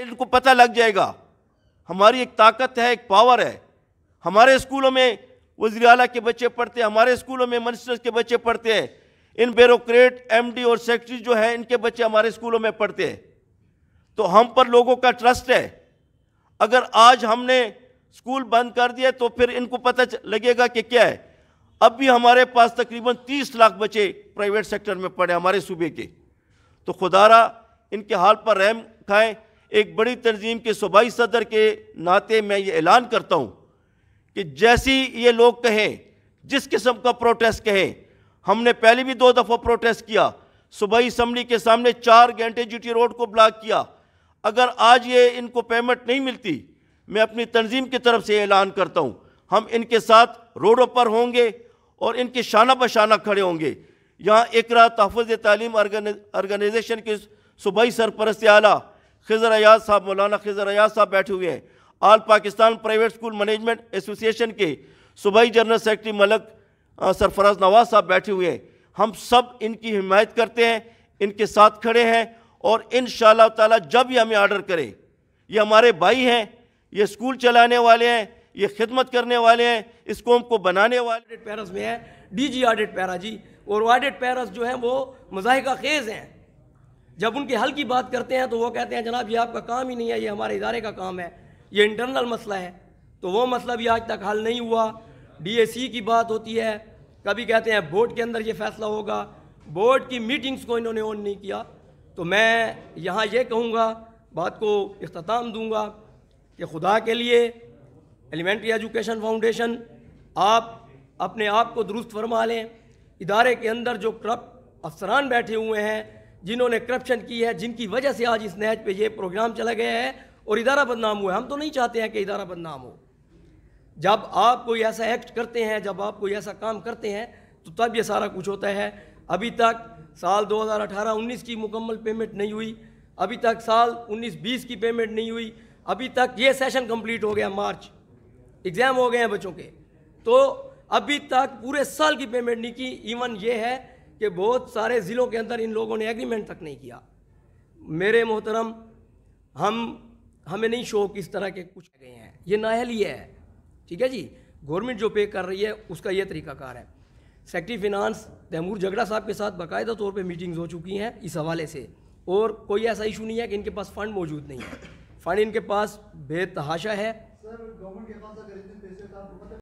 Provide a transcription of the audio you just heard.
इनको पता लग जाएगा हमारी एक ताकत है एक पावर है हमारे स्कूलों में वजी अला के बच्चे पढ़ते हैं हमारे स्कूलों में मिनिस्टर्स के बच्चे पढ़ते हैं इन ब्यूरोक्रेट एमडी और सेक्रेटरी जो है इनके बच्चे हमारे स्कूलों में पढ़ते हैं तो हम पर लोगों का ट्रस्ट है अगर आज हमने स्कूल बंद कर दिया तो फिर इनको पता लगेगा कि क्या है अब भी हमारे पास तकरीबन तीस लाख बच्चे प्राइवेट सेक्टर में पढ़े हमारे सूबे के तो खुदारा इनके हाल पर रहम खाएँ एक बड़ी तंजीम के सूबाई सदर के नाते मैं ये ऐलान करता हूँ कि जैसी ये लोग कहें जिस किस्म का प्रोटेस्ट कहें हमने पहले भी दो दफ़ा प्रोटेस्ट किया सूबाई इसम्बली के सामने चार घंटे टी रोड को ब्लॉक किया अगर आज ये इनको पेमेंट नहीं मिलती मैं अपनी तंजीम की तरफ से ऐलान करता हूँ हम इनके साथ रोडों पर होंगे और इनके शाना बशाना खड़े होंगे यहाँ एक रात तहफ़ तालीम ऑर्गेनाइजेशन के सूबाई सरपरस्त आला खजर अयाज साहब मौलाना खजर अयाज साहब बैठे हुए हैं all Pakistan private school management association के सूबाई जनरल सेक्रेटरी मलक सरफराज नवाज साहब बैठे हुए हैं हम सब इनकी हिमायत करते हैं इनके साथ खड़े हैं और इन ताला जब ये हमें आर्डर करें ये हमारे भाई हैं ये स्कूल चलाने वाले हैं ये खिदमत करने वाले हैं इस कौम को बनाने वाले ऑडिट पैरस में है डी जी ऑडिट पैरा जी और ऑडिट पैरस जो है वो मजाक खेज़ हैं जब उनके हल की बात करते हैं तो वो कहते हैं जनाब ये आपका काम ही नहीं है ये हमारे इदारे का काम है ये इंटरनल मसला है तो वो मसला भी आज तक हल नहीं हुआ डी की बात होती है कभी कहते हैं बोर्ड के अंदर ये फैसला होगा बोर्ड की मीटिंग्स को इन्होंने ऑन नहीं किया तो मैं यहाँ ये कहूँगा बात को अख्ताम दूँगा कि खुदा के लिए एलिमेंट्री एजुकेशन फाउंडेशन आप अपने आप को दुरुस्त फरमा लें इदारे के अंदर जो करप्ट अफसरान बैठे हुए हैं जिन्होंने करप्शन की है जिनकी वजह से आज इस नहज पे ये प्रोग्राम चला गया है और इदारा बदनाम हुआ हम तो नहीं चाहते हैं कि इदारा बदनाम हो जब आप कोई ऐसा एक्ट करते हैं जब आप कोई ऐसा काम करते हैं तो तब ये सारा कुछ होता है अभी तक साल 2018-19 की मुकम्मल पेमेंट नहीं हुई अभी तक साल 19-20 की पेमेंट नहीं हुई अभी तक ये सेशन कंप्लीट हो गया मार्च एग्ज़ाम हो गए हैं बच्चों के तो अभी तक पूरे साल की पेमेंट नहीं की इवन ये है कि बहुत सारे ज़िलों के अंदर इन लोगों ने एग्रीमेंट तक नहीं किया मेरे मोहतरम हम हमें नहीं शो किस तरह के कुछ गए हैं ये नाअहली है ठीक है जी गवर्नमेंट जो पे कर रही है उसका यह तरीकाकार है सेक्टरी फिनांस तैमूर झगड़ा साहब के साथ बाकायदा तौर पे मीटिंग्स हो चुकी हैं इस हवाले से और कोई ऐसा इशू नहीं है कि इनके पास फ़ंड मौजूद नहीं है फ़ंड इनके पास बेतहाशा है सर,